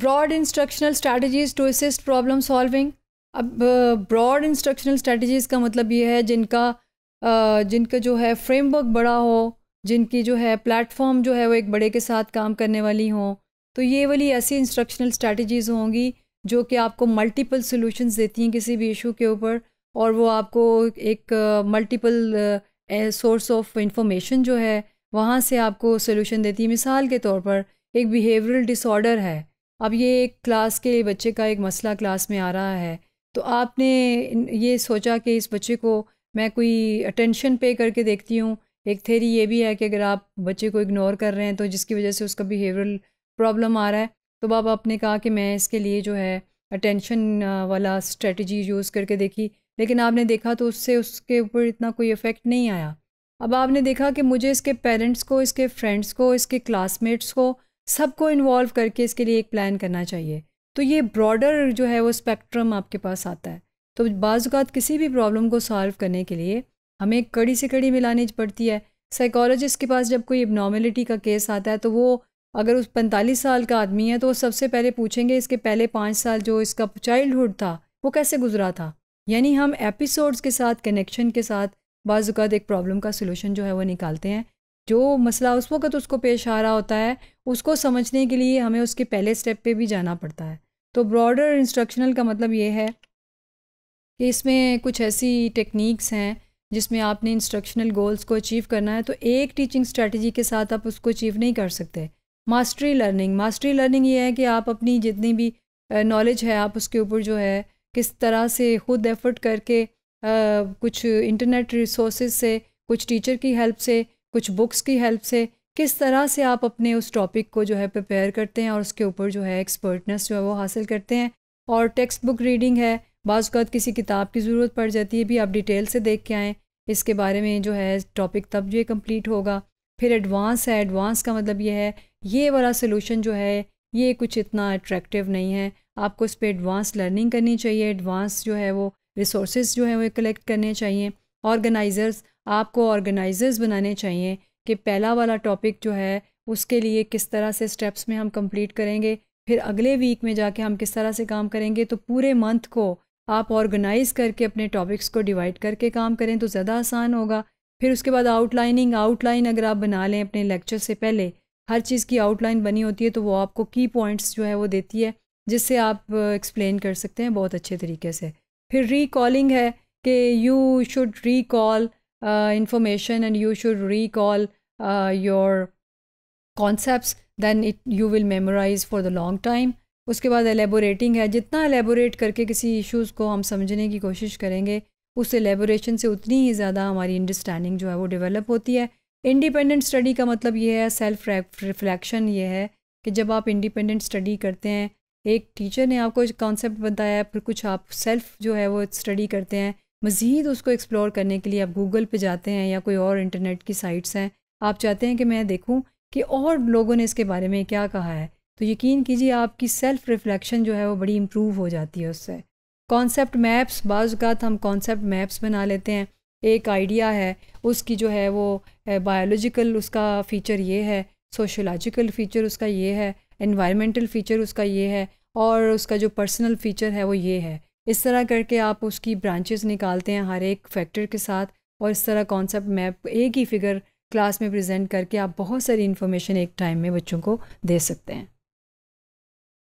broad instructional strategies to assist problem solving अब broad instructional strategies का मतलब ये है जिनका uh, जिनका जो है फ्रेमवर्क बड़ा हो जिनकी जो है प्लेटफॉर्म जो है वो एक बड़े के साथ काम करने वाली हों तो ये वाली ऐसी इंस्ट्रक्शनल स्ट्रैटेजीज़ होंगी जो कि आपको मल्टीपल सॉल्यूशंस देती हैं किसी भी इशू के ऊपर और वो आपको एक मल्टीपल सोर्स ऑफ इंफॉर्मेशन जो है वहाँ से आपको सोल्यूशन देती है मिसाल के तौर पर एक बिहेवियरल डिसऑर्डर है अब ये क्लास के बच्चे का एक मसला क्लास में आ रहा है तो आपने ये सोचा कि इस बच्चे को मैं कोई अटेंशन पे करके देखती हूँ एक थेरी ये भी है कि अगर आप बच्चे को इग्नोर कर रहे हैं तो जिसकी वजह से उसका बिहेवियरल प्रॉब्लम आ रहा है तो अब आपने कहा कि मैं इसके लिए जो है अटेंशन वाला स्ट्रेटजी यूज़ करके देखी लेकिन आपने देखा तो उससे उसके ऊपर इतना कोई इफ़ेक्ट नहीं आया अब आपने देखा कि मुझे इसके पेरेंट्स को इसके फ्रेंड्स को इसके क्लासमेट्स को सबको इन्वॉल्व करके इसके लिए एक प्लान करना चाहिए तो ये ब्रॉडर जो है वो स्पेक्ट्रम आपके पास आता है तो बाज़ात किसी भी प्रॉब्लम को सॉल्व करने के लिए हमें कड़ी से कड़ी मिलानी पड़ती है साइकोलॉजिस्ट के पास जब कोई एबनॉर्मेलिटी का केस आता है तो वो अगर उस पैंतालीस साल का आदमी है तो वो सबसे पहले पूछेंगे इसके पहले पाँच साल जो इसका चाइल्डहुड था वो कैसे गुजरा था यानी हम एपिसोड्स के साथ कनेक्शन के साथ बाज़ात एक प्रॉब्लम का सोल्यूशन जो है वो निकालते हैं जो मसला उस वक्त उसको पेश आ रहा होता है उसको समझने के लिए हमें उसके पहले स्टेप पे भी जाना पड़ता है तो ब्रॉडर इंस्ट्रक्शनल का मतलब ये है कि इसमें कुछ ऐसी टेक्निक्स हैं जिसमें आपने इंस्ट्रक्शनल गोल्स को अचीव करना है तो एक टीचिंग स्ट्रेटजी के साथ आप उसको अचीव नहीं कर सकते मास्टरी लर्निंग मास्टरी लर्निंग ये है कि आप अपनी जितनी भी नॉलेज है आप उसके ऊपर जो है किस तरह से खुद एफर्ट करके आ, कुछ इंटरनेट रिसोर्स से कुछ टीचर की हेल्प से कुछ बुक्स की हेल्प से किस तरह से आप अपने उस टॉपिक को जो है प्रिपेयर करते हैं और उसके ऊपर जो है एक्सपर्टनेस जो है वो हासिल करते हैं और टेक्स्ट बुक रीडिंग है बाज़ात किसी किताब की ज़रूरत पड़ जाती है भी आप डिटेल से देख के आएँ इसके बारे में जो है टॉपिक तब जो कम्प्लीट होगा फिर एडवांस है एडवांस का मतलब ये है ये वाला सोलूशन जो है ये कुछ इतना अट्रैक्टिव नहीं है आपको इस पर एडवांस लर्निंग करनी चाहिए एडवांस जो है वो रिसोर्स जो है वो कलेक्ट करने चाहिए ऑर्गेनाइज़र्स आपको ऑर्गेनाइज़र्स बनाने चाहिए कि पहला वाला टॉपिक जो है उसके लिए किस तरह से स्टेप्स में हम कंप्लीट करेंगे फिर अगले वीक में जाके हम किस तरह से काम करेंगे तो पूरे मंथ को आप ऑर्गेनाइज़ करके अपने टॉपिक्स को डिवाइड करके काम करें तो ज़्यादा आसान होगा फिर उसके बाद आउटलाइनिंग आउटलाइन अगर आप बना लें अपने लेक्चर से पहले हर चीज़ की आउटलाइन बनी होती है तो वो आपको की पॉइंट्स जो है वो देती है जिससे आप एक्सप्लेन uh, कर सकते हैं बहुत अच्छे तरीके से फिर रिकॉलिंग है कि you should recall information and you should recall your concept then it you will memorise for the long time उसके बाद एलेबोरेटिंग है जितना एलेबोरेट करके किसी इशूज़ को हम समझने की कोशिश करेंगे उस एलेबोरेशन से उतनी ही ज़्यादा हमारी अंडरस्टैंडिंग जो है वो डेवलप होती है इंडिपेंडेंट स्टडी का मतलब ये है सेल्फ रिफ्लेक्शन ये है कि जब आप इंडिपेंडेंट स्टडी करते हैं एक टीचर ने आपको कॉन्सेप्ट बताया फिर कुछ आप सेल्फ जो है वो स्टडी करते हैं मज़ीद उसको एक्सप्लोर करने के लिए आप गूगल पर जाते हैं या कोई और इंटरनेट की साइट्स हैं आप चाहते हैं कि मैं देखूँ कि और लोगों ने इसके बारे में क्या कहा है तो यकीन कीजिए आपकी सेल्फ़ रिफ़्लेक्शन जो है वो बड़ी इम्प्रूव हो जाती है उससे कॉन्सेप्ट मैप्स बाज़ात हम कॉन्सेप्ट मैप्स बना लेते हैं एक आइडिया है उसकी जो है वो बायोलॉजिकल उसका फ़ीचर ये है सोशोलॉजिकल फ़ीचर उसका ये है इन्वामेंटल फ़ीचर उसका ये है और उसका जो पर्सनल फ़ीचर है वो ये है इस तरह करके आप उसकी ब्रांचेस निकालते हैं हर एक फैक्टर के साथ और इस तरह कॉन्सेप्ट मैप एक ही फिगर क्लास में प्रेजेंट करके आप बहुत सारी इन्फॉर्मेशन एक टाइम में बच्चों को दे सकते हैं